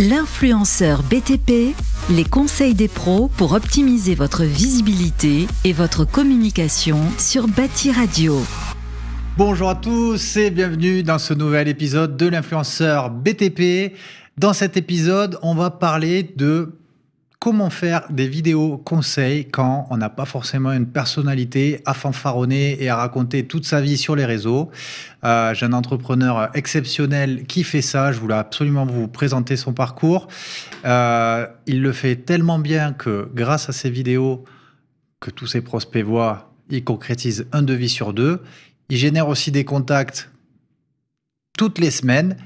L'influenceur BTP, les conseils des pros pour optimiser votre visibilité et votre communication sur Bâti Radio. Bonjour à tous et bienvenue dans ce nouvel épisode de l'influenceur BTP. Dans cet épisode, on va parler de comment faire des vidéos conseils quand on n'a pas forcément une personnalité à fanfaronner et à raconter toute sa vie sur les réseaux. Euh, j'ai un entrepreneur exceptionnel qui fait ça. Je voulais absolument vous présenter son parcours. Euh, il le fait tellement bien que grâce à ses vidéos que tous ses prospects voient, il concrétise un devis sur deux. Il génère aussi des contacts toutes les semaines.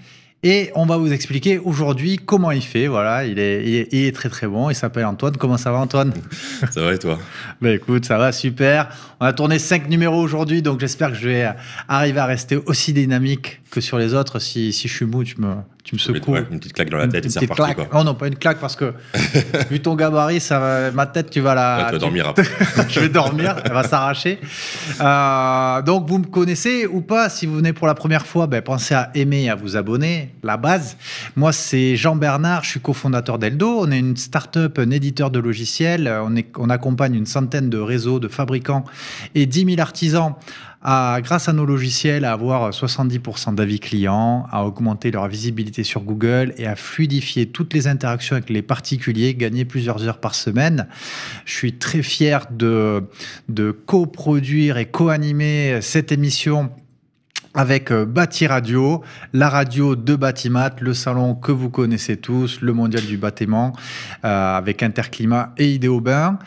Et on va vous expliquer aujourd'hui comment il fait. Voilà, il est, très très bon. Il s'appelle Antoine. Comment ça va, Antoine Ça va et toi Bah écoute, ça va super. On a tourné cinq numéros aujourd'hui, donc j'espère que je vais arriver à rester aussi dynamique que sur les autres. Si, si je suis mou, tu me, tu me secoues. une petite claque dans la tête Claque. Oh non, pas une claque parce que vu ton gabarit, ça, ma tête, tu vas la. tu vas dormir après. je vais dormir, elle va s'arracher. Euh, donc vous me connaissez ou pas Si vous venez pour la première fois, ben, pensez à aimer et à vous abonner, la base. Moi, c'est Jean Bernard, je suis cofondateur d'Eldo. On est une start-up, un éditeur de logiciels. On, on accompagne une centaine de réseaux de fabricants et 10 000 artisans grâce à nos logiciels, à avoir 70% d'avis clients, à augmenter leur visibilité sur Google et à fluidifier toutes les interactions avec les particuliers, gagner plusieurs heures par semaine. Je suis très fier de, de coproduire et co-animer cette émission avec euh, Bâti Radio, la radio de Batimat, le salon que vous connaissez tous, le mondial du bâtiment, euh, avec Interclimat et Idéobain.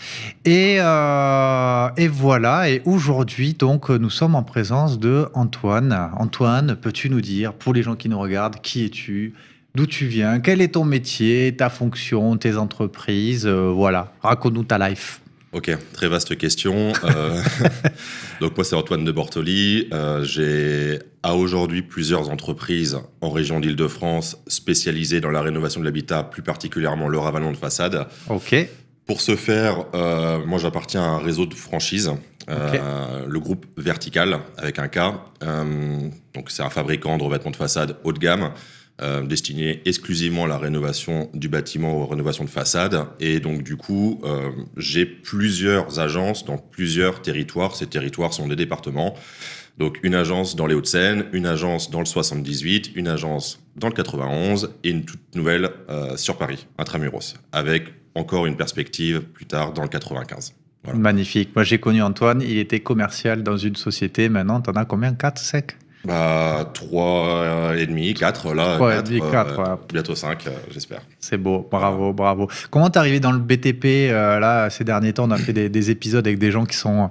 Et, euh, et voilà, et aujourd'hui, donc, nous sommes en présence de Antoine. Antoine, peux-tu nous dire, pour les gens qui nous regardent, qui es-tu D'où tu viens Quel est ton métier, ta fonction, tes entreprises Voilà, raconte-nous ta life. Ok, très vaste question. Donc moi, c'est Antoine de Bortoli. Euh, j'ai à aujourd'hui plusieurs entreprises en région d'Île-de-France spécialisées dans la rénovation de l'habitat, plus particulièrement le ravalement de façade. Ok. Pour ce faire, euh, moi j'appartiens à un réseau de franchises, euh, le groupe Vertical avec un K. donc c'est un fabricant de revêtements de façade haut de gamme euh, destiné exclusivement à la rénovation du bâtiment ou rénovation de façade. Et donc du coup, euh, j'ai plusieurs agences dans plusieurs territoires. Ces territoires sont des départements. Donc une agence dans les Hauts-de-Seine, une agence dans le 78, une agence dans le 91 et une toute nouvelle euh, sur Paris, Tramuros, avec encore une perspective plus tard dans le 95. Magnifique. Moi j'ai connu Antoine, il était commercial dans une société, maintenant tu en as combien 4, 5 bah, 3,5, 4, euh, là. quatre 4, euh, bientôt 5, euh, j'espère. C'est beau, bravo, bravo. Comment t'es arrivé dans le BTP Là, ces derniers temps, on a fait des, épisodes avec des gens qui sont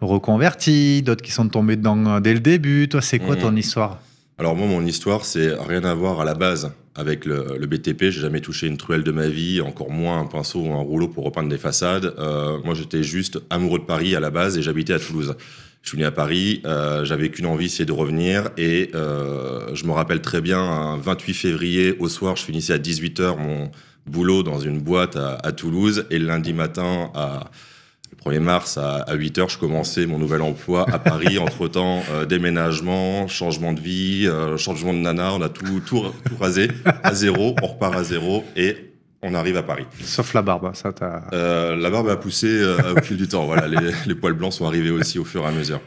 reconvertis, d'autres qui sont tombés dedans dès le début. Toi, c'est quoi mm-hmm. ton histoire alors moi, mon histoire, c'est rien à voir à la base avec le, le BTP. J'ai jamais touché une truelle de ma vie, encore moins un pinceau ou un rouleau pour repeindre des façades. moi, j'étais juste amoureux de Paris à la base et j'habitais à Toulouse. Je suis venu à Paris, euh, j'avais qu'une envie, c'est de revenir. Et euh, je me rappelle très bien, un 28 février, au soir, je finissais à 18h mon boulot dans une boîte à, Toulouse. Et le lundi matin, à, le 1er mars, à, 8h, je commençais mon nouvel emploi à Paris. Entre-temps, euh, déménagement, changement de vie, euh, changement de nana, on a tout, tout, tout rasé à zéro, on repart à zéro. Et on arrive à Paris. Sauf la barbe, hein, ça t'as. Euh, la barbe a poussé euh, au fil du temps, voilà, les, les, poils blancs sont arrivés aussi au fur et à mesure.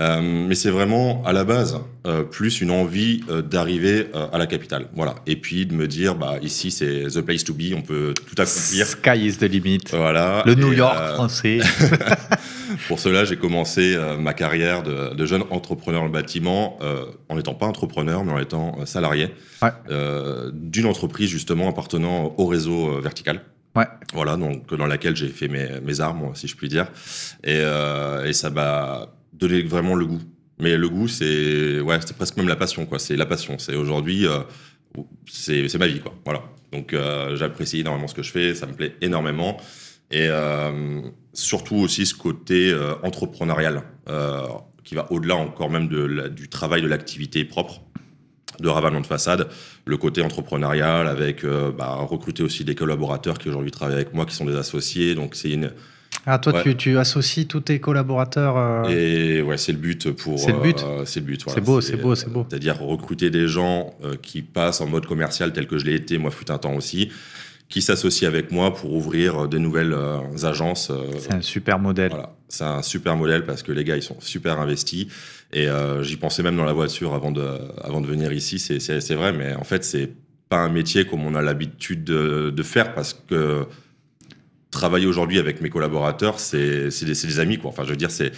Euh, mais c'est vraiment à la base euh, plus une envie euh, d'arriver à la capitale, voilà. Et puis de me dire, bah ici c'est the place to be, on peut tout accomplir. Sky is the limit. Voilà. Le New York français. Pour cela, j'ai commencé ma carrière de, jeune entrepreneur dans le bâtiment en n'étant pas entrepreneur, mais en étant salarié d'une entreprise justement appartenant au réseau vertical. Ouais. Voilà, donc dans laquelle j'ai fait mes, armes, si je puis dire. Et, et ça m'a donner vraiment le goût. Mais le goût, c'est ouais, c'est presque même la passion, quoi. C'est la passion. C'est aujourd'hui, euh, c'est ma vie, quoi. Voilà. Donc euh, j'apprécie énormément ce que je fais, ça me plaît énormément, et euh, surtout aussi ce côté entrepreneurial qui va au-delà encore même de la, du travail de l'activité propre de ravalement de façade, le côté entrepreneurial avec bah, recruter aussi des collaborateurs qui aujourd'hui travaillent avec moi, qui sont des associés. Donc c'est une ah, toi, tu, associes tous tes collaborateurs. Euh, et ouais, c'est le but pour. C'est le but. Euh, c'est le but. Voilà. C'est beau, c'est beau, c'est euh, beau. C'est-à-dire recruter des gens qui passent en mode commercial tel que je l'ai été moi fut un temps aussi, qui s'associent avec moi pour ouvrir des nouvelles agences. c'est un super modèle. Voilà. C'est un super modèle parce que les gars ils sont super investis et j'y pensais même dans la voiture avant de avant de venir ici. C'est vrai, mais en fait c'est pas un métier comme on a l'habitude de faire parce que travailler aujourd'hui avec mes collaborateurs, c'est des, des, amis, quoi. Enfin, je veux dire, c'est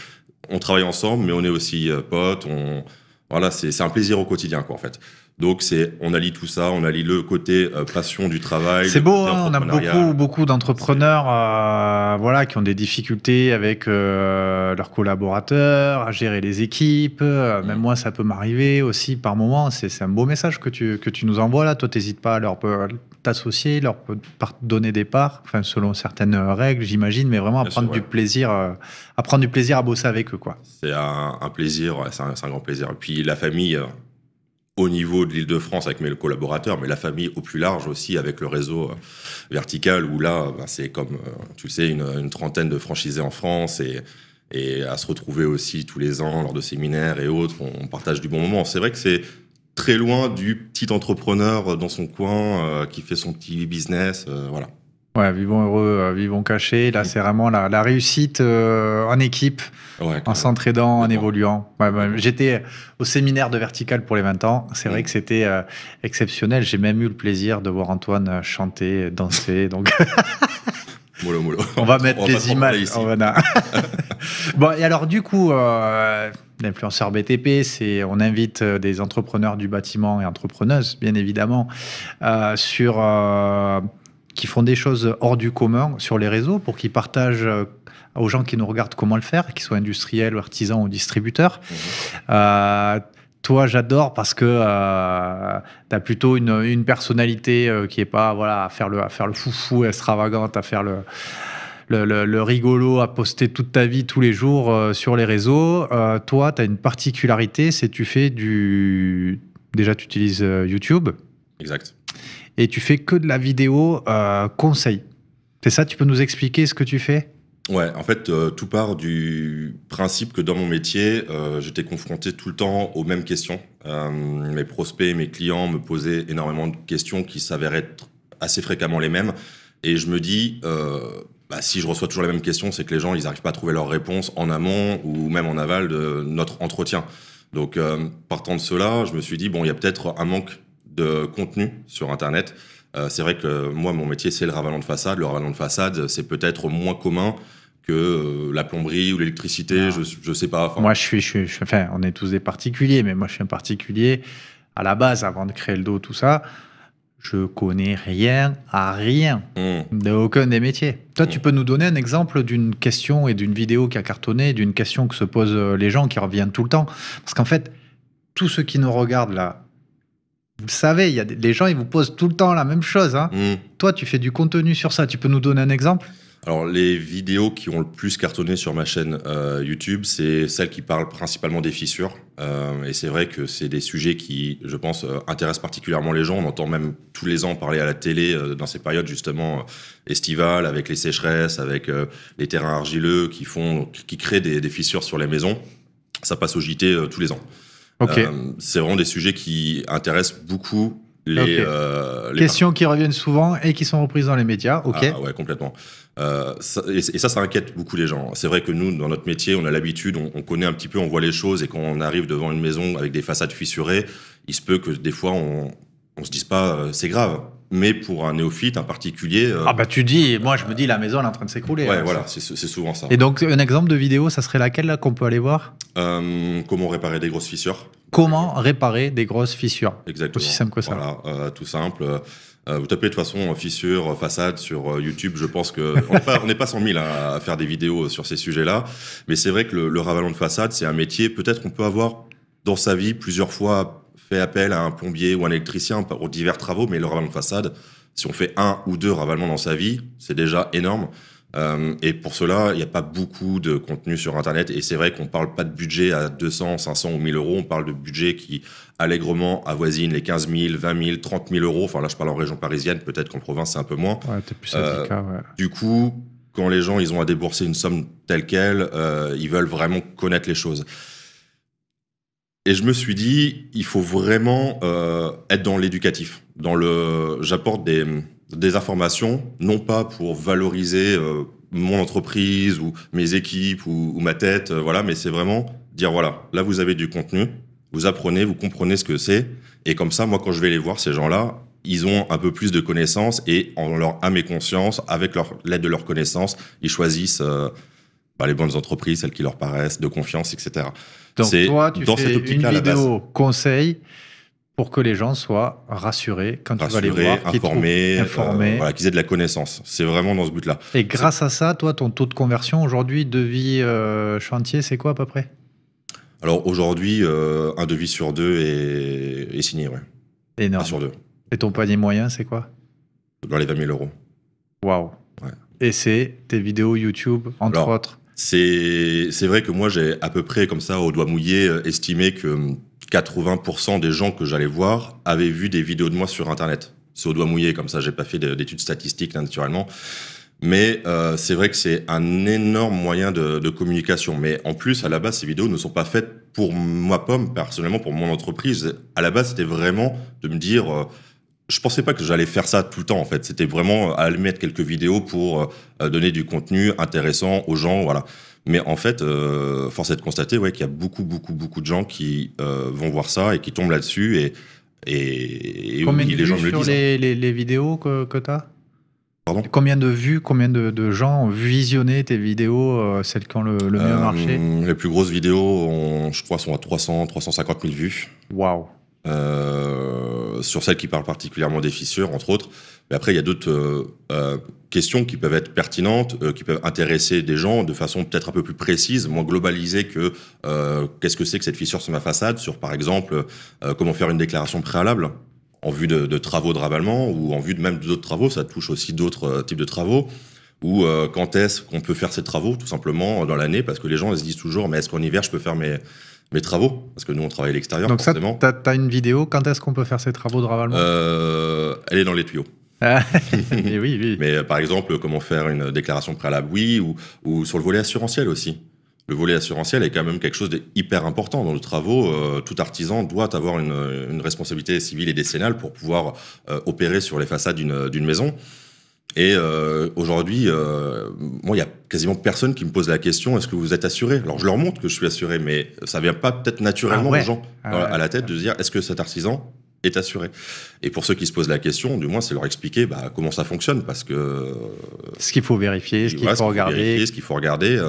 on travaille ensemble, mais on est aussi euh, potes. On voilà, c'est un plaisir au quotidien, quoi, en fait. Donc c'est, on allie tout ça, on allie le côté euh, passion du travail. C'est beau, hein, on a beaucoup, beaucoup d'entrepreneurs, euh, voilà, qui ont des difficultés avec leurs collaborateurs, à gérer les équipes. Même mm. moi, ça peut m'arriver aussi par moment. C'est un beau message que tu que tu nous envoies là. Toi, t'hésites pas à leur associer, leur donner des parts, enfin, selon certaines euh, règles, j'imagine, mais vraiment apprendre prendre, du plaisir, euh, à du plaisir à bosser avec eux. quoi. C'est un, plaisir, c'est un, grand plaisir. puis la famille, euh, au niveau de l'île de France avec mes collaborateurs, mais la famille au plus large aussi avec le réseau vertical, où là, ben, c'est comme, tu le sais, une, une trentaine de franchisés en France et et à se retrouver aussi tous les ans lors de séminaires et autres, on partage du bon moment. C'est vrai que c'est très loin du petit entrepreneur euh, dans son coin euh, qui fait son petit business. Euh, voilà. Ouais, vivons heureux, vivons cachés. Là, c'est vraiment la, réussite en équipe, en s'entraidant, en évoluant. J'étais au séminaire de Vertical pour les 20 ans. C'est vrai que c'était exceptionnel. J'ai même eu le plaisir de voir Antoine chanter, danser. Donc. Molo, On va mettre des les images. bon, et alors du coup, euh, l'influenceur BTP, c'est on invite euh, des entrepreneurs du bâtiment et entrepreneuses, bien évidemment, euh, sur qui font des choses hors du commun sur les réseaux pour qu'ils partagent aux gens qui nous regardent comment le faire, qu'ils soient industriels, artisans ou distributeurs. Mmh toi, j'adore parce que euh, tu as plutôt une, personnalité euh, qui est pas voilà, à, faire le, à faire le foufou extravagante, à faire le, rigolo, à poster toute ta vie tous les jours euh, sur les réseaux. toi, tu as une particularité, c'est tu fais du. Déjà, tu utilises YouTube. Exact. Et tu fais que de la vidéo conseil. C'est ça, tu peux nous expliquer ce que tu fais Ouais, en fait, euh, tout part du principe que dans mon métier, euh, j'étais confronté tout le temps aux mêmes questions. Euh, mes prospects, mes clients me posaient énormément de questions qui s'avéraient être assez fréquemment les mêmes. Et je me dis, bah, si je reçois toujours les mêmes questions, c'est que les gens, ils n'arrivent pas à trouver leurs réponses en amont ou même en aval de notre entretien. Donc, partant de cela, je me suis dit, bon, il y a peut-être un manque de contenu sur Internet. Euh, c'est vrai que euh, moi, mon métier, c'est le ravalement de façade. Le ravalement de façade, c'est peut-être moins commun que euh, la plomberie ou l'électricité, ah. je, ne sais pas. Moi, je suis, enfin, on est tous des particuliers, mais moi, je suis un particulier à la base, avant de créer le dos, tout ça. Je connais rien à rien hmm. de aucun des métiers. Toi, tu hmm. peux nous donner un exemple d'une question et d'une vidéo qui a cartonné, d'une question que se posent les gens qui reviennent tout le temps. Parce qu'en fait, tous ceux qui nous regardent là, vous savez, savez, y a des, gens, ils vous posent tout le temps la même chose. Hein. Mm. Toi, tu fais du contenu sur ça. Tu peux nous donner un exemple alors les vidéos qui ont le plus cartonné sur ma chaîne euh, YouTube, c'est celles qui parlent principalement des fissures. Euh, et c'est vrai que c'est des sujets qui, je pense, euh, intéressent particulièrement les gens. On entend même tous les ans parler à la télé dans ces périodes justement estivales, avec les sécheresses, avec les terrains argileux qui font, créent des, fissures sur les maisons. Ça passe au JT tous les ans. Euh, c'est vraiment des sujets qui intéressent beaucoup les, euh, les questions qui reviennent souvent et qui sont reprises dans les médias. Ok. Ah, ouais, complètement. Euh, et, ça, ça inquiète beaucoup les gens. C'est vrai que nous, dans notre métier, on a l'habitude, on, connaît un petit peu, on voit les choses, et quand on arrive devant une maison avec des façades fissurées, il se peut que des fois on, on se dise pas, c'est grave mais pour un néophyte, un particulier. Euh, ah bah tu dis, moi je me dis la maison elle est en train de s'écrouler. Ouais, hein. voilà, c'est souvent ça. Et donc un exemple de vidéo, ça serait laquelle là qu'on peut aller voir euh, Comment réparer des grosses fissures. Comment réparer des grosses fissures. Exactement. Aussi simple que ça. Voilà, euh, tout simple. vous tapez de toute façon fissures, façade sur YouTube. Je pense que on n'est pas, 100 000 à, faire des vidéos sur ces sujets-là, mais c'est vrai que le, ravalon de façade, c'est un métier. Peut-être qu'on peut avoir dans sa vie plusieurs fois fait appel à un plombier ou un électricien pour divers travaux, mais le ravalement de façade, si on fait un ou deux ravalements dans sa vie, c'est déjà énorme. Euh, et pour cela, il n'y a pas beaucoup de contenu sur Internet. Et c'est vrai qu'on ne parle pas de budget à 200, 500 ou 1000 euros. On parle de budget qui allègrement avoisine les 15 000, 20 000, 30 000 euros. Enfin là, je parle en région parisienne. Peut-être qu'en province, c'est un peu moins. Euh, du coup, quand les gens ils ont à débourser une somme telle quelle, euh, ils veulent vraiment connaître les choses. Et je me suis dit, il faut vraiment euh, être dans l'éducatif. Dans le, j'apporte des, des, informations, non pas pour valoriser euh, mon entreprise ou mes équipes ou, ma tête, euh, voilà, mais c'est vraiment dire voilà, là vous avez du contenu, vous apprenez, vous comprenez ce que c'est, et comme ça, moi quand je vais les voir ces gens-là, ils ont un peu plus de connaissances et en leur âme et conscience, avec l'aide de leurs connaissances, ils choisissent bah, les bonnes entreprises, celles qui leur paraissent de confiance, etc. Donc toi, tu fais une vidéo conseil pour que les gens soient rassurés quand tu vas les voir, informés, qu'ils, euh, informés. voilà, qu'ils aient de la connaissance. C'est vraiment dans ce but-là. Et grâce à ça, toi, ton taux de conversion aujourd'hui, devis euh, chantier, c'est quoi à peu près Alors aujourd'hui, euh, un devis sur deux est, signé, oui. Énorme. sur deux. Et ton panier moyen, c'est quoi Dans les 20 000 euros. Waouh. Et c'est tes vidéos YouTube, entre autres c'est vrai que moi, j'ai à peu près, comme ça, au doigt mouillé, euh, estimé que 80% hum, des gens que j'allais voir avaient vu des vidéos de moi sur Internet. C'est au doigt mouillé, comme ça, j'ai pas fait d'études statistiques, naturellement. Mais euh, c'est vrai que c'est un énorme moyen de, communication. Mais en plus, à la base, ces vidéos ne sont pas faites pour moi, pomme, personnellement, pour mon entreprise. À la base, c'était vraiment de me dire, euh, je pensais pas que j'allais faire ça tout le temps en fait. C'était vraiment à mettre quelques vidéos pour euh, donner du contenu intéressant aux gens, voilà. Mais en fait, euh, force est de constater ouais, qu'il y a beaucoup, beaucoup, beaucoup de gens qui euh, vont voir ça et qui tombent là-dessus et, et, les gens me le disent. de les, hein. les, les, vidéos que, que tu as Pardon Combien de vues, combien de, gens ont visionné tes vidéos, celles qui ont le, le mieux marché Les plus grosses vidéos, je crois, sont à 300, 350 000 vues. Waouh sur celle qui parle particulièrement des fissures, entre autres. Mais après, il y a d'autres euh, euh, questions qui peuvent être pertinentes, euh, qui peuvent intéresser des gens de façon peut-être un peu plus précise, moins globalisée que qu'est-ce que c'est que cette fissure sur ma façade, sur par exemple comment faire une déclaration préalable en vue de, travaux de ravalement ou en vue de même d'autres travaux. Ça touche aussi d'autres types de travaux ou quand est-ce qu'on peut faire ces travaux tout simplement dans l'année parce que les gens ils se disent toujours mais est-ce qu'en hiver je peux faire mes mes travaux, parce que nous on travaille à l'extérieur. Donc ça, tu as, une vidéo, quand est-ce qu'on peut faire ces travaux de ravalement euh, Elle est dans les tuyaux. Mais ah, oui, oui. Mais euh, par exemple, comment faire une déclaration préalable, oui, ou, sur le volet assurantiel aussi. Le volet assurantiel est quand même quelque chose d'hyper important dans le travaux. Euh, tout artisan doit avoir une, responsabilité civile et décennale pour pouvoir opérer sur les façades d'une maison. Et euh, aujourd'hui, euh, moi, il y a quasiment personne qui me pose la question est-ce que vous êtes assuré Alors, je leur montre que je suis assuré, mais ça vient pas peut-être naturellement aux ah gens ah à la tête de se dire est-ce que cet artisan est assuré Et pour ceux qui se posent la question, du moins, c'est leur expliquer bah, comment ça fonctionne, parce que euh, ce qu'il faut vérifier, ce qu'il faut, regarder, ce qu'il faut regarder.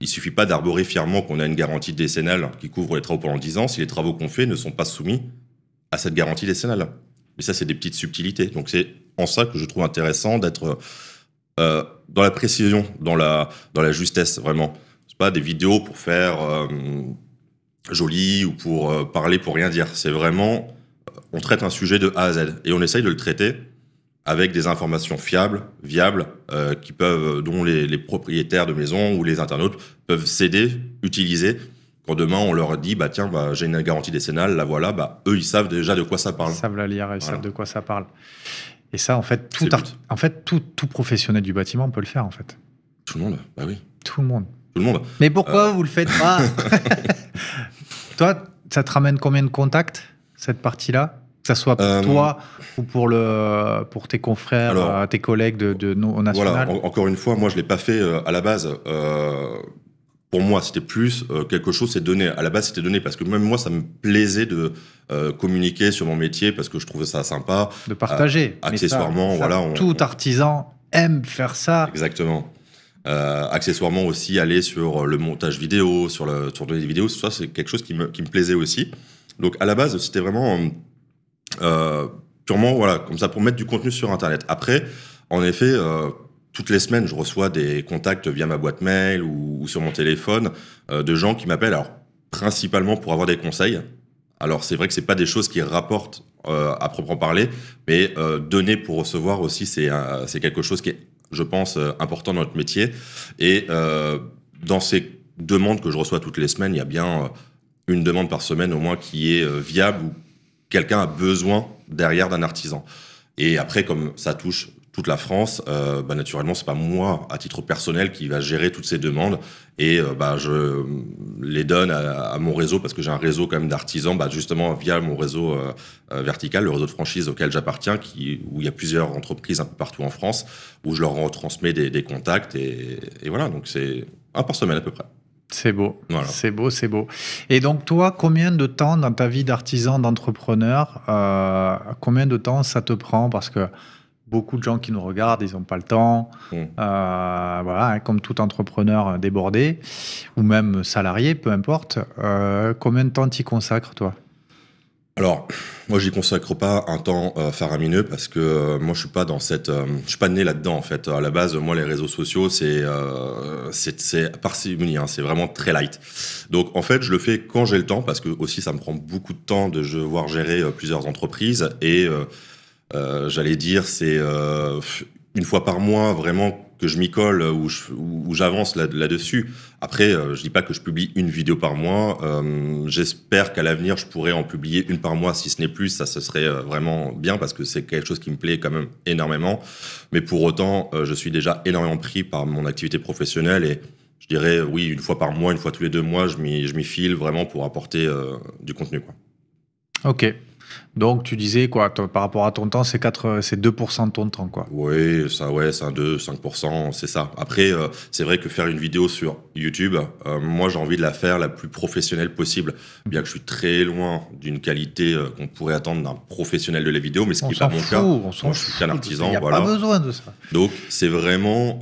il suffit pas d'arborer fièrement qu'on a une garantie décennale qui couvre les travaux pendant dix ans si les travaux qu'on fait ne sont pas soumis à cette garantie décennale. Mais ça, c'est des petites subtilités. Donc c'est en ça que je trouve intéressant d'être euh, dans la précision, dans la, dans la justesse, vraiment. C'est pas des vidéos pour faire euh, joli ou pour euh, parler pour rien dire. C'est vraiment, on traite un sujet de A à Z et on essaye de le traiter avec des informations fiables, viables, qui peuvent, dont les, propriétaires de maisons ou les internautes peuvent s'aider, utiliser quand demain on leur dit bah tiens bah, j'ai une garantie décennale, la voilà, bah eux ils savent déjà de quoi ça parle. Ils savent la lire, ils savent de quoi ça parle. Et ça en fait tout en fait tout, tout professionnel du bâtiment peut le faire en fait. Tout le monde, bah oui. Tout le monde. Tout le monde. Mais pourquoi euh. vous le faites pas Toi, ça te ramène combien de contacts cette partie-là que ce soit pour euh, toi ou pour, le, pour tes confrères, euh, tes collègues de, de, au national. Voilà, encore une fois, moi je ne l'ai pas fait à la base pour moi, c'était plus euh, quelque chose, c'est donné. À la base, c'était donné parce que même moi, ça me plaisait de euh, communiquer sur mon métier parce que je trouvais ça sympa. De partager. Euh, accessoirement, voilà. tout artisan aime faire ça. Exactement. accessoirement aussi aller sur le montage vidéo, sur le tournage des vidéos, ça c'est quelque chose qui me, qui me, plaisait aussi. Donc à la base, c'était vraiment purement voilà comme ça pour mettre du contenu sur Internet. Après, en effet, toutes les semaines, je reçois des contacts via ma boîte mail ou, sur mon téléphone euh, de gens qui m'appellent, alors principalement pour avoir des conseils. Alors c'est vrai que c'est pas des choses qui rapportent euh, à proprement parler, mais euh, donner pour recevoir aussi, c'est c'est quelque chose qui est, je pense, important dans notre métier. Et dans ces demandes que je reçois toutes les semaines, il y a bien une demande par semaine au moins qui est viable ou quelqu'un a besoin derrière d'un artisan. Et après, comme ça touche toute la France, euh, bah, naturellement, c'est pas moi, à titre personnel, qui va gérer toutes ces demandes. Et euh, bah, je les donne à, mon réseau, parce que j'ai un réseau quand même d'artisans, bah, justement via mon réseau euh, euh, vertical, le réseau de franchise auquel j'appartiens, qui, où il y a plusieurs entreprises un peu partout en France, où je leur retransmets des, contacts. Et, voilà, donc c'est un par semaine à peu près. C'est beau. C'est beau, c'est beau. Et donc, toi, combien de temps dans ta vie d'artisan, d'entrepreneur, combien de temps ça te prend Parce que beaucoup de gens qui nous regardent, ils n'ont pas le temps. Mm. Euh, voilà, hein, comme tout entrepreneur débordé, ou même salarié, peu importe. Euh, combien de temps y consacres, toi alors, moi, je n'y consacre pas un temps euh, faramineux parce que moi, je suis pas dans cette, je suis pas né là-dedans en fait. À la base, moi, les réseaux sociaux, c'est c'est hein, c'est vraiment très light. Donc, en fait, je le fais quand j'ai le temps parce que aussi, ça me prend beaucoup de temps de voir gérer plusieurs entreprises et euh, j'allais dire, c'est euh, une fois par mois vraiment que je m'y colle euh, ou, j'avance là-dessus. Après, je dis pas que je publie une vidéo par mois. J'espère qu'à l'avenir, je pourrai en publier une par mois, si ce n'est plus. Ça, ce serait vraiment bien parce que c'est quelque chose qui me plaît quand même énormément. Mais pour autant, je suis déjà énormément pris par mon activité professionnelle et je dirais, oui, une fois par mois, une fois tous les deux mois, je m'y file vraiment pour apporter du contenu. Quoi. Ok, donc tu disais quoi par rapport à ton temps, c'est 2 de ton temps quoi. Oui, ça ouais, c'est un 2 5 c'est ça. Après euh, c'est vrai que faire une vidéo sur YouTube, euh, moi j'ai envie de la faire la plus professionnelle possible, bien que je suis très loin d'une qualité euh, qu'on pourrait attendre d'un professionnel de la vidéo, mais ce qui n'est pas mon cas. je suis qu'un artisan, il a pas besoin de ça. Donc c'est vraiment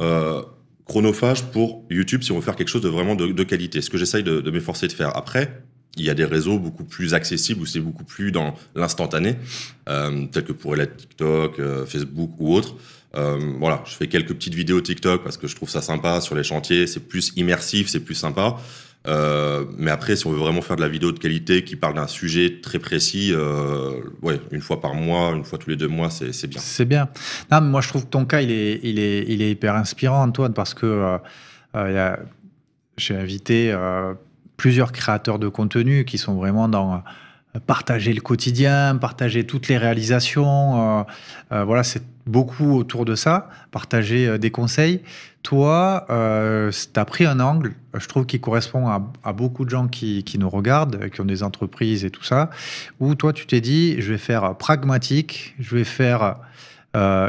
chronophage pour YouTube si on veut faire quelque chose de vraiment de, qualité. Ce que j'essaye de m'efforcer de faire. Après, il y a des réseaux beaucoup plus accessibles où c'est beaucoup plus dans l'instantané, euh, tel que pourrait être TikTok, euh, Facebook ou autre. Euh, voilà, je fais quelques petites vidéos TikTok parce que je trouve ça sympa sur les chantiers, c'est plus immersif, c'est plus sympa. mais après, si on veut vraiment faire de la vidéo de qualité qui parle d'un sujet très précis, ouais, une fois par mois, une fois tous les deux mois, c'est bien. C'est bien. Non, mais moi je trouve que ton cas, il est, il est, il est hyper inspirant, Antoine, parce que j'ai invité plusieurs créateurs de contenu qui sont vraiment dans euh, partager le quotidien, partager toutes les réalisations. Euh, euh, voilà, c'est beaucoup autour de ça, partager des conseils. Toi, tu as pris un angle, je trouve, qui correspond à, beaucoup de gens qui, qui, nous regardent, qui ont des entreprises et tout ça, où toi, tu t'es dit, je vais faire pragmatique, je vais faire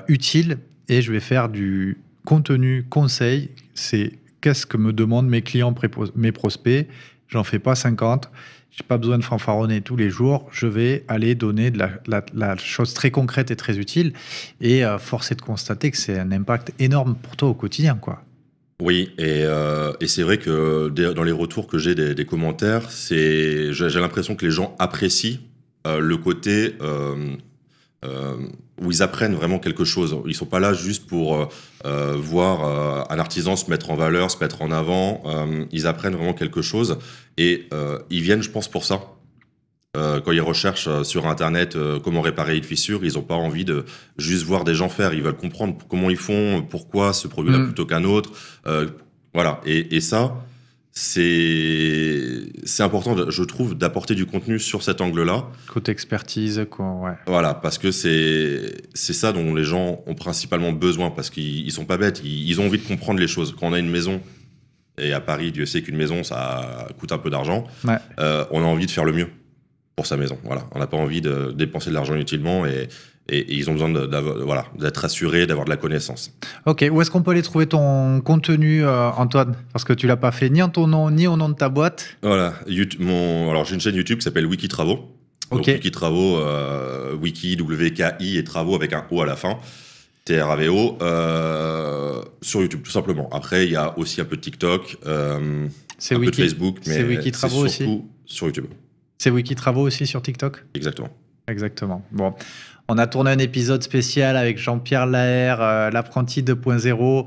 utile et je vais faire du contenu conseil. C'est qu'est-ce que me demandent mes clients, mes prospects, j'en fais pas 50, j'ai pas besoin de fanfaronner tous les jours, je vais aller donner de la, chose très concrète et très utile. Et euh, forcer de constater que c'est un impact énorme pour toi au quotidien, quoi. Oui, et, euh, c'est vrai que dans les retours que j'ai des, commentaires, c'est j'ai l'impression que les gens apprécient euh, le côté où ils apprennent vraiment quelque chose. Ils sont pas là juste pour euh, euh voir euh, un artisan se mettre en valeur, se mettre en avant. Euh, ils apprennent vraiment quelque chose et euh, ils viennent, je pense, pour ça. Quand ils recherchent sur Internet comment réparer une fissure, ils n'ont pas envie de juste voir des gens faire. Ils veulent comprendre comment ils font, pourquoi ce produit-là mm. plutôt qu'un autre. Voilà. Et, et ça, c'est important, je trouve, d'apporter du contenu sur cet angle-là. Côté expertise, quoi. Ouais. Voilà, parce que c'est ça dont les gens ont principalement besoin, parce qu'ils sont pas bêtes, ils, ont envie de comprendre les choses. Quand on a une maison et à Paris, Dieu sait qu'une maison ça coûte un peu d'argent, euh, on a envie de faire le mieux pour sa maison. Voilà, on n'a pas envie de dépenser de l'argent inutilement et et, ils ont besoin d'être assurés, d'avoir de la connaissance. Ok, où est-ce qu'on peut aller trouver ton contenu, euh, Antoine Parce que tu l'as pas fait ni en ton nom, ni au nom de ta boîte. Voilà, YouTube, alors j'ai une chaîne YouTube qui s'appelle Wiki Travaux. Wiki Travaux, euh, Wiki, I. et Travaux avec un O à la fin. t r a v euh, sur YouTube tout simplement. Après, il y a aussi un peu de TikTok, euh, un peu Facebook, mais c'est surtout aussi. sur YouTube. C'est Wiki Travaux aussi sur TikTok Exactement. Exactement. Bon, on a tourné un épisode spécial avec Jean-Pierre Laher, euh, l'apprenti 2.0,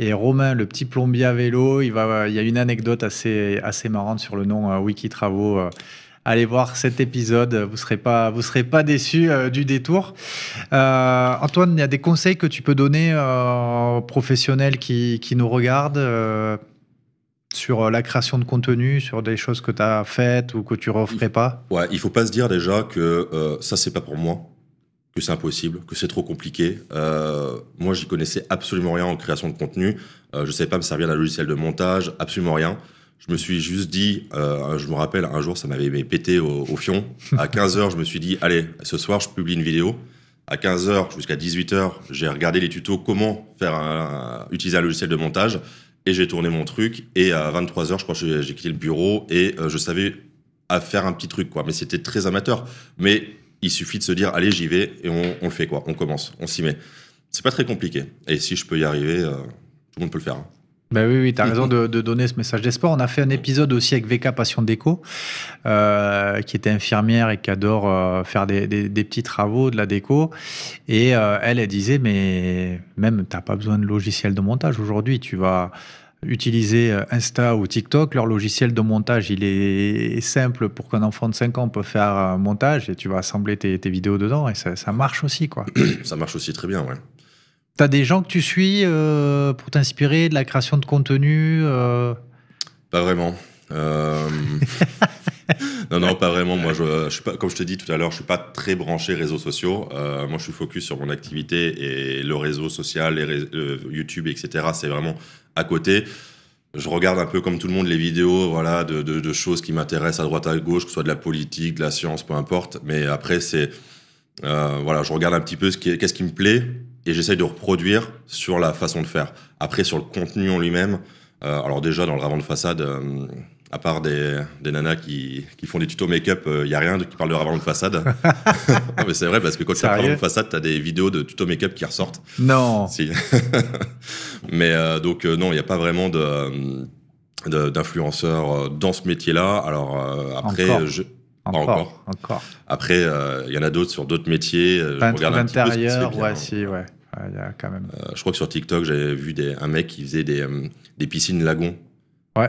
et Romain, le petit plombier à vélo. Il, euh, y a une anecdote assez, marrante sur le nom euh, Wiki Travaux. allez voir cet épisode, vous ne serez, pas, déçus du détour. Antoine, il y a des conseils que tu peux donner aux professionnels qui, nous regardent sur la création de contenu, sur des choses que tu as faites ou que tu referais pas Il il faut pas se dire déjà que ça, ça n'est pas pour moi c'est impossible, que c'est trop compliqué. Euh, moi, j'y connaissais absolument rien en création de contenu. Euh, je ne savais pas me servir d'un logiciel de montage, absolument rien. Je me suis juste dit, euh, je me rappelle, un jour, ça m'avait pété au, au, fion. À 15h, je me suis dit, allez, ce soir, je publie une vidéo. À 15h jusqu'à 18h, j'ai regardé les tutos comment faire un, utiliser un logiciel de montage et j'ai tourné mon truc. Et à 23h, je crois que j'ai quitté le bureau et euh, je savais à faire un petit truc, quoi. Mais c'était très amateur. Mais il suffit de se dire allez, j'y vais et on, on, le fait quoi. On commence, on s'y met. C'est pas très compliqué. Et si je peux y arriver, euh, tout le monde peut le faire. Ben oui, oui tu as mm-hmm. raison de, donner ce message d'espoir. On a fait un épisode aussi avec VK Passion Déco, euh, qui était infirmière et qui adore euh, faire des, des, petits travaux, de la déco. Et elle, elle disait, mais même, tu n'as pas besoin de logiciel de montage aujourd'hui. Tu vas utiliser euh, Insta ou TikTok. Leur logiciel de montage, il est simple pour qu'un enfant de 5 ans peut faire un montage et tu vas assembler tes, vidéos dedans et ça, marche aussi. quoi. Ça marche aussi très bien, ouais. Tu as des gens que tu suis euh, pour t'inspirer de la création de contenu euh? Pas vraiment. non, non, pas vraiment. Moi, je, suis pas, comme je te dis tout à l'heure, je suis pas très branché réseaux sociaux. moi, je suis focus sur mon activité et le réseau social, et YouTube, etc. C'est vraiment à côté, je regarde un peu comme tout le monde les vidéos voilà, de, choses qui m'intéressent à droite à gauche, que ce soit de la politique, de la science, peu importe. Mais après, c'est euh, voilà, je regarde un petit peu ce qui, qu'est-ce qui me plaît et j'essaye de reproduire sur la façon de faire. Après, sur le contenu en lui-même, euh, alors déjà dans le ravant de façade, euh, à part des, des nanas qui, qui, font des tutos make-up, il euh, n'y a rien qui parle de ravalement de façade. non, mais c'est vrai, parce que quand tu as ravalement de façade, tu as des vidéos de tutos make-up qui ressortent. Non. Si. mais euh, donc, euh, non, il n'y a pas vraiment de, d'influenceurs dans ce métier-là. Alors, après, encore. je. encore. Après, il y en a d'autres sur d'autres métiers. Peintre d'intérieur, ouais, si, ouais. ouais y a quand même. je crois que sur TikTok, j'avais vu des, un mec qui faisait des, des piscines lagons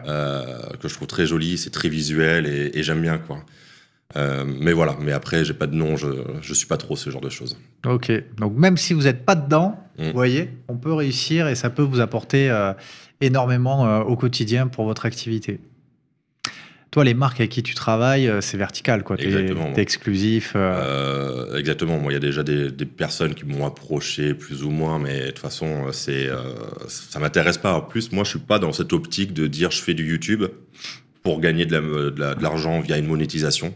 euh, que je trouve très joli, c'est très visuel et, j'aime bien quoi. Euh, mais voilà, mais après, j'ai pas de nom, je, je suis pas trop ce genre de choses. Ok, donc même si vous n'êtes pas dedans, mm. vous voyez, on peut réussir et ça peut vous apporter euh, énormément au quotidien pour votre activité. Toi, les marques avec qui tu travailles, euh, c'est vertical, quoi. T'es exclusif. Euh. Euh, exactement. Moi, il y a déjà des, personnes qui m'ont approché, plus ou moins, mais de toute façon, c'est, euh, ça m'intéresse pas. En plus, moi, je suis pas dans cette optique de dire je fais du YouTube pour gagner de, l'argent via une monétisation.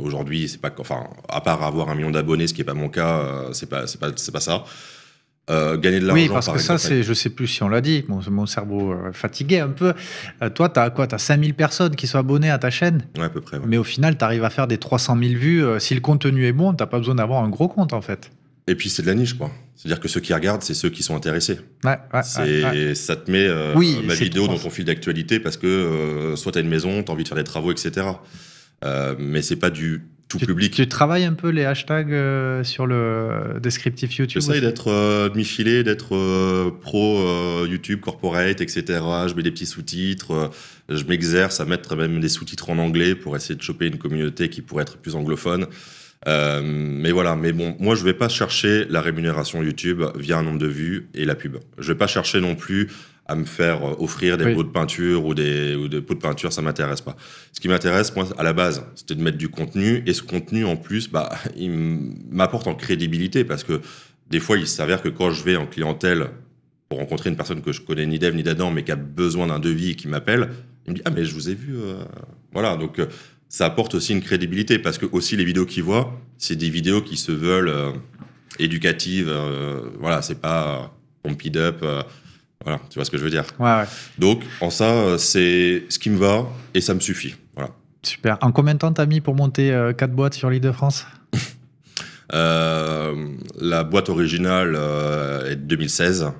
Aujourd'hui, c'est pas, enfin, à part avoir un million d'abonnés, ce qui est pas mon cas, c'est pas, c'est pas, c'est pas ça. Euh, gagner de l'argent. Oui, parce que ça, c'est, je sais plus si on l'a dit, mon, cerveau est euh, fatigué un peu. Euh, toi, tu as quoi Tu as 5000 personnes qui sont abonnées à ta chaîne ouais, à peu près. Mais au final, tu arrives à faire des 300 000 vues. si le contenu est bon, tu pas besoin d'avoir un gros compte, en fait. Et puis, c'est de la niche, quoi. C'est-à-dire que ceux qui regardent, c'est ceux qui sont intéressés. Ouais, c'est, Ça te met oui, ma vidéo dans ton fil d'actualité parce que soit tu as une maison, tu as envie de faire des travaux, etc. mais c'est pas du tu, public. Tu travailles un peu les hashtags euh, sur le descriptif YouTube J'essaye d'être euh, demi-filé, d'être euh, pro YouTube, corporate, etc. Je mets des petits sous-titres. je m'exerce à mettre même des sous-titres en anglais pour essayer de choper une communauté qui pourrait être plus anglophone. mais voilà, mais bon, moi je vais pas chercher la rémunération YouTube via un nombre de vues et la pub. Je vais pas chercher non plus à me faire euh, offrir des pots de peinture ou des, ou des pots de peinture, ça m'intéresse pas. Ce qui m'intéresse, moi, à la base, c'était de mettre du contenu. Et ce contenu, en plus, bah, il m'apporte en crédibilité parce que des fois, il s'avère que quand je vais en clientèle pour rencontrer une personne que je connais ni d'Eve ni d'Adam, mais qui a besoin d'un devis et qui m'appelle, il me dit Ah, mais je vous ai vu. Euh, voilà. Donc, euh, ça apporte aussi une crédibilité parce que aussi les vidéos qu'ils voient, c'est des vidéos qui se veulent éducatives. Voilà, voilà, c'est pas Pompidup ». Voilà, tu vois ce que je veux dire. Donc, en ça, euh, c'est ce qui me va et ça me suffit. Voilà. Super. En combien de temps t'as mis pour monter euh, quatre 4 boîtes sur l'île de France euh, La boîte originale est de 2016.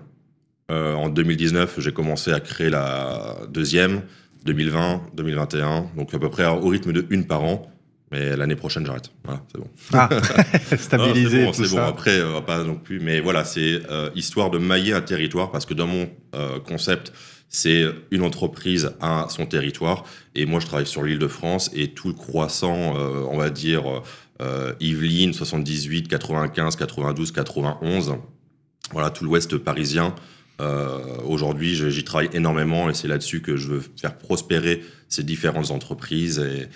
en 2019, j'ai commencé à créer la deuxième, 2020, 2021, donc à peu près au rythme de une par an. Mais l'année prochaine, j'arrête. Voilà, c'est bon. Ah, stabiliser. c'est bon, Après, euh, pas non plus. Mais voilà, c'est euh, histoire de mailler un territoire parce que dans mon euh, concept, c'est une entreprise à son territoire. Et moi, je travaille sur l'île de France et tout le croissant, on va dire, Yvelines, 78, 95, 92, 91. Voilà, tout l'ouest parisien. Aujourd'hui, j'y travaille énormément et c'est là-dessus que je veux faire prospérer ces différentes entreprises et,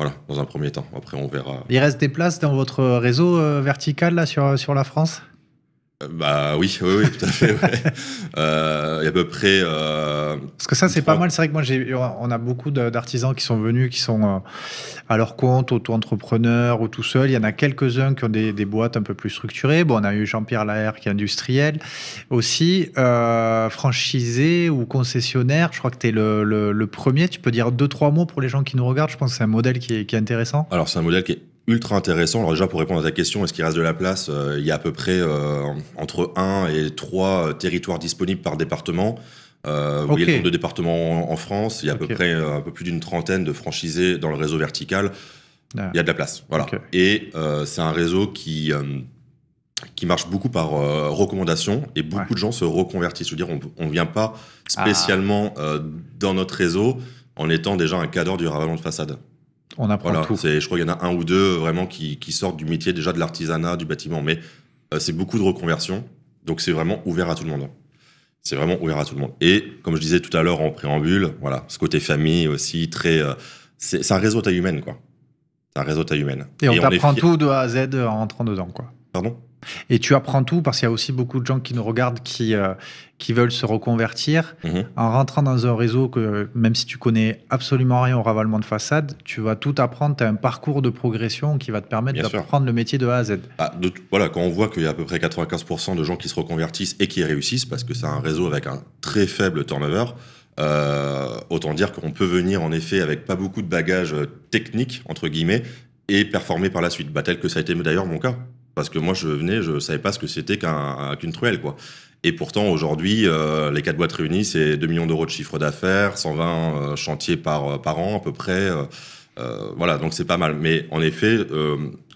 voilà, dans un premier temps. Après, on verra. Il reste des places dans votre réseau euh, vertical là, sur, sur la France euh, bah oui, oui, oui, tout à fait. Ouais. euh, a à peu près. Euh, Parce que ça, c'est pas mal. C'est vrai que moi, j'ai, on a beaucoup d'artisans qui sont venus, qui sont euh, à leur compte, auto-entrepreneurs ou tout seuls. Il y en a quelques-uns qui ont des, boîtes un peu plus structurées. Bon, on a eu Jean-Pierre Laher qui est industriel aussi, franchisé ou concessionnaire. Je crois que tu es le, premier. Tu peux dire deux, trois mots pour les gens qui nous regardent. Je pense que c'est un modèle qui est, qui est intéressant. Alors, c'est un modèle qui est ultra intéressant. Alors déjà, pour répondre à ta question, est-ce qu'il reste de la place euh, Il y a à peu près euh, entre 1 et 3 euh, territoires disponibles par département. Vous voyez le nombre de départements en, France. Il y a à peu près un peu plus d'une trentaine de franchisés dans le réseau vertical. Ah. Il y a de la place. Voilà. Et c'est un réseau qui qui marche beaucoup par recommandation et beaucoup de gens se reconvertissent. Je veux dire, on ne vient pas ah. spécialement dans notre réseau en étant déjà un cadre du ravalement de façade. On apprend voilà, tout. Je crois qu'il y en a un ou deux vraiment qui, sortent du métier déjà de l'artisanat, du bâtiment, mais euh, c'est beaucoup de reconversion, donc c'est vraiment ouvert à tout le monde. C'est vraiment ouvert à tout le monde. Et comme je disais tout à l'heure en préambule, voilà, ce côté famille aussi, très, euh, c'est un réseau taille humaine, quoi. un réseau taille humaine. Et, on, apprend tout de A à Z euh, en entrant dedans, quoi. Pardon et tu apprends tout parce qu'il y a aussi beaucoup de gens qui nous regardent qui, euh, qui veulent se reconvertir. Mhm. En rentrant dans un réseau que, même si tu connais absolument rien au ravalement de façade, tu vas tout apprendre. Tu as un parcours de progression qui va te permettre d'apprendre le métier de A à Z. Bah, voilà, quand on voit qu'il y a à peu près 95% de gens qui se reconvertissent et qui réussissent parce que c'est un réseau avec un très faible turnover. Euh, autant dire qu'on peut venir en effet avec pas beaucoup de bagages euh, techniques entre guillemets et performer par la suite, bah, tel que ça a été d'ailleurs mon cas. Parce que moi, je venais, je savais pas ce que c'était qu'un, qu'une truelle, quoi. Et pourtant, aujourd'hui, euh, les quatre boîtes réunies, c'est 2 millions d'euros de chiffre d'affaires, 120 euh, chantiers par, euh, par an à peu près. voilà, donc c'est pas mal. Mais en effet,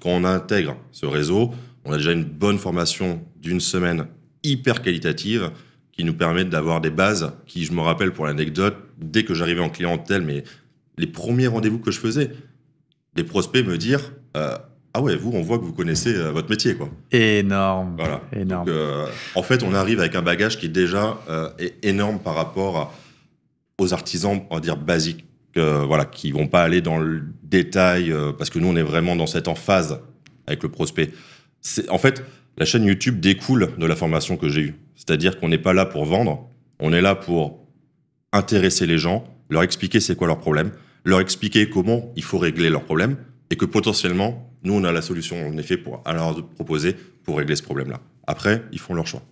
quand on intègre ce réseau, on a déjà une bonne formation d'une semaine hyper qualitative qui nous permet d'avoir des bases qui, je me rappelle pour l'anecdote, dès que j'arrivais en clientèle, mais les premiers rendez-vous que je faisais, les prospects me dire ah ouais, vous, on voit que vous connaissez euh, votre métier, quoi. Énorme. Voilà. Énorme. Donc, euh, en fait, on arrive avec un bagage qui déjà euh, est énorme par rapport aux artisans, on va dire basiques, voilà, qui vont pas aller dans le détail, parce que nous, on est vraiment dans cette emphase avec le prospect. En fait, la chaîne YouTube découle de la formation que j'ai eue. C'est-à-dire qu'on n'est pas là pour vendre, on est là pour intéresser les gens, leur expliquer c'est quoi leur problème, leur expliquer comment il faut régler leur problème, et que potentiellement nous, on a la solution, en effet, pour, à leur proposer pour régler ce problème-là. Après, ils font leur choix.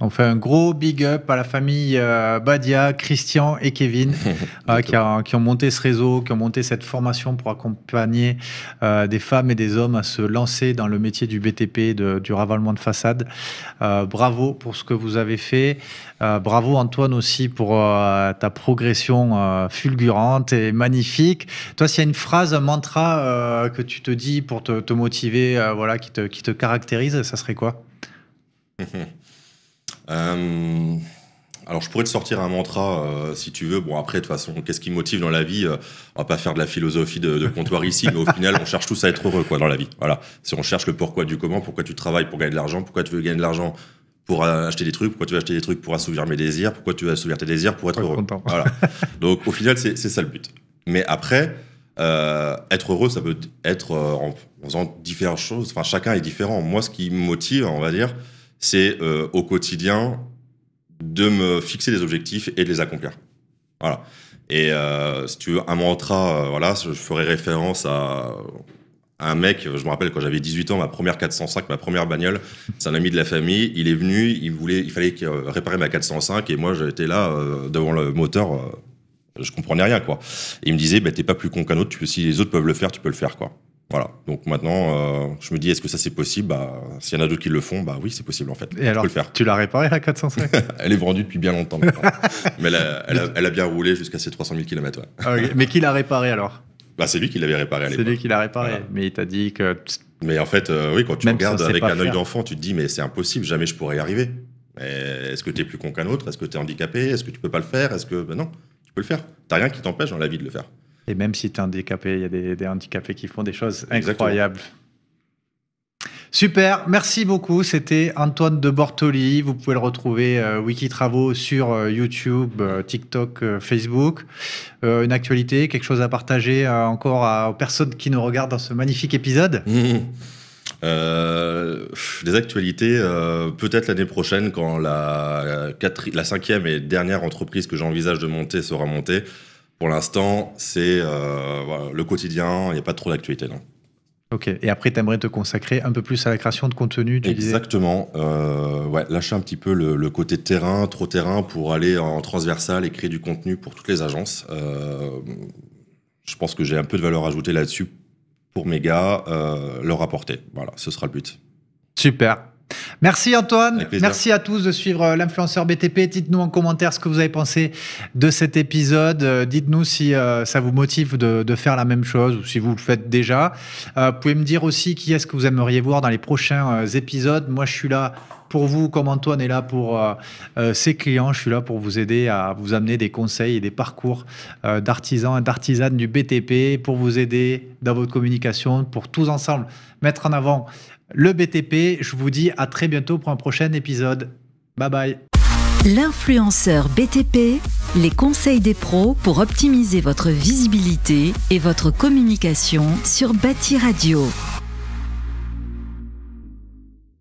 On fait un gros big up à la famille euh, Badia, Christian et Kevin euh, qui, ont monté ce réseau, qui ont monté cette formation pour accompagner euh, des femmes et des hommes à se lancer dans le métier du BTP, du ravalement de façade. bravo pour ce que vous avez fait. bravo Antoine aussi pour ta progression fulgurante et magnifique. Toi, s'il y a une phrase, un mantra que tu te dis pour te, motiver, voilà, qui te caractérise, ça serait quoi Euh, alors je pourrais te sortir un mantra euh, si tu veux. Bon après de toute façon, qu'est-ce qui motive dans la vie euh, On va pas faire de la philosophie de, comptoir ici, mais au final, on cherche tous à être heureux quoi dans la vie. Voilà. Si on cherche le pourquoi du comment, pourquoi tu travailles pour gagner de l'argent, pourquoi tu veux gagner de l'argent pour acheter des trucs, pourquoi tu veux acheter des trucs pour assouvir mes désirs, pourquoi tu veux assouvir tes désirs pour être heureux. Voilà. Donc au final, c'est ça le but. Mais après, être heureux, ça peut être en, faisant différentes choses. Enfin, chacun est différent. Moi, ce qui me motive, on va dire, c'est euh, au quotidien de me fixer des objectifs et de les accomplir. Voilà. Et euh, si tu veux, un mantra, euh, voilà, je ferai référence à, un mec, je me rappelle quand j'avais 18 ans, ma première 405, ma première bagnole, c'est un ami de la famille, il est venu, il voulait, il fallait réparer ma 405 et moi j'étais là devant le moteur, je comprenais rien quoi. il me disait, bah, t'es pas plus con qu'un autre, si les autres peuvent le faire, tu peux le faire quoi. Voilà. Donc maintenant, euh, je me dis, est-ce que ça c'est possible bah, S'il y en a d'autres qui le font, bah oui, c'est possible en fait. Et alors, faire. tu l'as réparée la 405 Elle est vendue depuis bien longtemps Mais elle a, bien roulé jusqu'à ses 300 000 km. Mais qui l'a réparé alors bah, C'est lui qui l'avait réparée à l'époque. C'est lui qui l'a réparée. Mais il t'a dit que. Mais en fait, euh, oui, quand tu regardes avec un œil d'enfant, tu te dis, mais c'est impossible, jamais je pourrais y arriver. Est-ce que tu es plus con qu'un autre Est-ce que tu es handicapé Est-ce que tu peux pas le faire Est-ce que. Ben non, tu peux le faire. T'as rien qui t'empêche dans la vie de le faire. Et même si tu es handicapé, il y a des, handicapés qui font des choses incroyables. Super, merci beaucoup. C'était Antoine de Bortoli. Vous pouvez le retrouver euh, Wiki Travaux sur euh, YouTube, euh, TikTok, Facebook. une actualité, quelque chose à partager encore aux personnes qui nous regardent dans ce magnifique épisode mmh. Des actualités, peut-être l'année prochaine quand la cinquième et dernière entreprise que j'envisage de monter sera montée. Pour l'instant, c'est euh, le quotidien, il n'y a pas trop d'actualité. Non. Ok, et après, tu aimerais te consacrer un peu plus à la création de contenu Exactement. Euh, ouais, lâcher un petit peu le, côté terrain, trop terrain, pour aller en transversal et créer du contenu pour toutes les agences. Euh, je pense que j'ai un peu de valeur ajoutée là-dessus pour mes gars, leur apporter. Voilà, ce sera le but. Super. Merci Antoine, merci à tous de suivre euh, l'influenceur BTP. Dites-nous en commentaire ce que vous avez pensé de cet épisode. Euh, dites-nous si euh, ça vous motive de, faire la même chose ou si vous le faites déjà. vous pouvez me dire aussi qui est-ce que vous aimeriez voir dans les prochains épisodes. Moi, je suis là pour vous, comme Antoine est là pour ses clients. Je suis là pour vous aider à vous amener des conseils et des parcours d'artisans et d'artisanes du BTP, pour vous aider dans votre communication, pour tous ensemble mettre en avant le BTP. Je vous dis à très bientôt pour un prochain épisode. Bye bye. L'influenceur BTP, les conseils des pros pour optimiser votre visibilité et votre communication sur Bâti Radio.